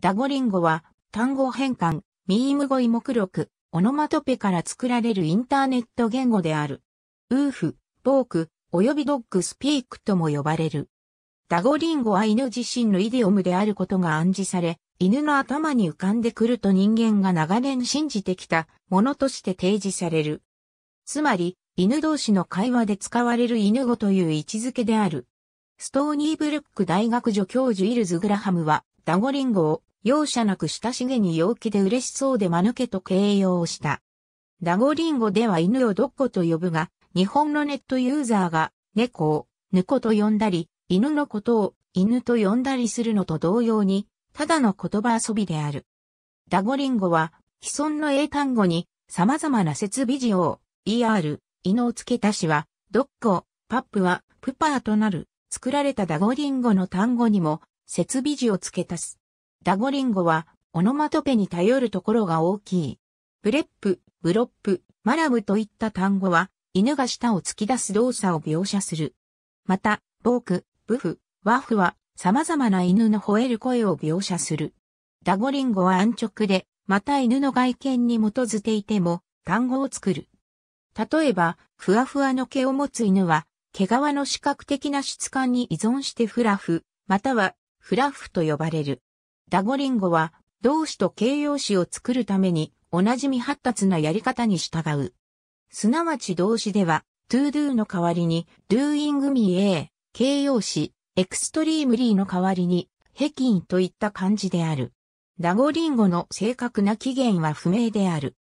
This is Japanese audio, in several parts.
ダゴリンゴは単語変換、ミーム語彙目録、オノマトペから作られるインターネット言語である。ウーフ、ボーク、およびドッグスピークとも呼ばれる。ダゴリンゴは犬自身のイディオムであることが暗示され、犬の頭に浮かんでくると人間が長年信じてきたものとして提示される。つまり、犬同士の会話で使われる犬語という位置づけである。ストーニーブルック大学助教授イルズ・グラハムは、ダゴリンゴを容赦なく親しげに陽気で嬉しそうで間抜けと形容した。ダゴリンゴでは犬をドッコと呼ぶが、日本のネットユーザーが猫をぬこと呼んだり、犬のことを犬と呼んだりするのと同様に、ただの言葉遊びである。ダゴリンゴは既存の英単語に様々な設備字を ER、犬を付け足しは、ドッコ、パップはプパーとなる、作られたダゴリンゴの単語にも設備字を付け足す。ダゴリンゴは、オノマトペに頼るところが大きい。ブレップ、ブロップ、マラブといった単語は、犬が舌を突き出す動作を描写する。また、ボーク、ブフ、ワフは、様々な犬の吠える声を描写する。ダゴリンゴは安直で、また犬の外見に基づいていても、単語を作る。例えば、ふわふわの毛を持つ犬は、毛皮の視覚的な質感に依存してフラフ、またはフラフと呼ばれる。ダゴリンゴは動詞と形容詞を作るためにおなじみ発達なやり方に従う。すなわち動詞では to do の代わりに doing me a 形容詞 extremely の代わりに平均といった感じである。ダゴリンゴの正確な起源は不明である。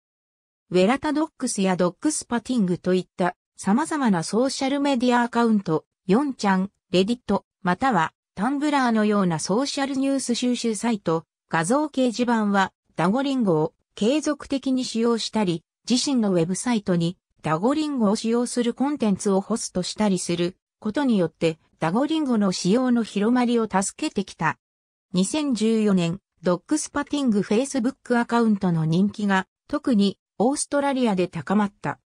ウェラタドックスやドックスパティングといった様々なソーシャルメディアアカウント、4ちゃん、レディット、またはタンブラーのようなソーシャルニュース収集サイト、画像掲示板はダゴリンゴを継続的に使用したり、自身のウェブサイトにダゴリンゴを使用するコンテンツをホストしたりすることによってダゴリンゴの使用の広まりを助けてきた。2014年、ドッグスパティングフェイスブックアカウントの人気が特にオーストラリアで高まった。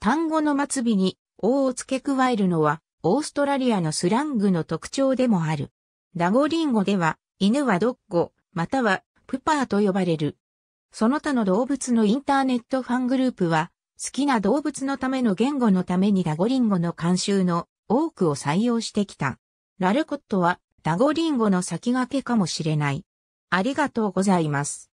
単語の末尾に王を付け加えるのはオーストラリアのスラングの特徴でもある。ダゴリンゴでは、犬はドッゴ、またはプパーと呼ばれる。その他の動物のインターネットファングループは、好きな動物のための言語のためにダゴリンゴの慣習の多くを採用してきた。ラルコットはダゴリンゴの先駆けかもしれない。ありがとうございます。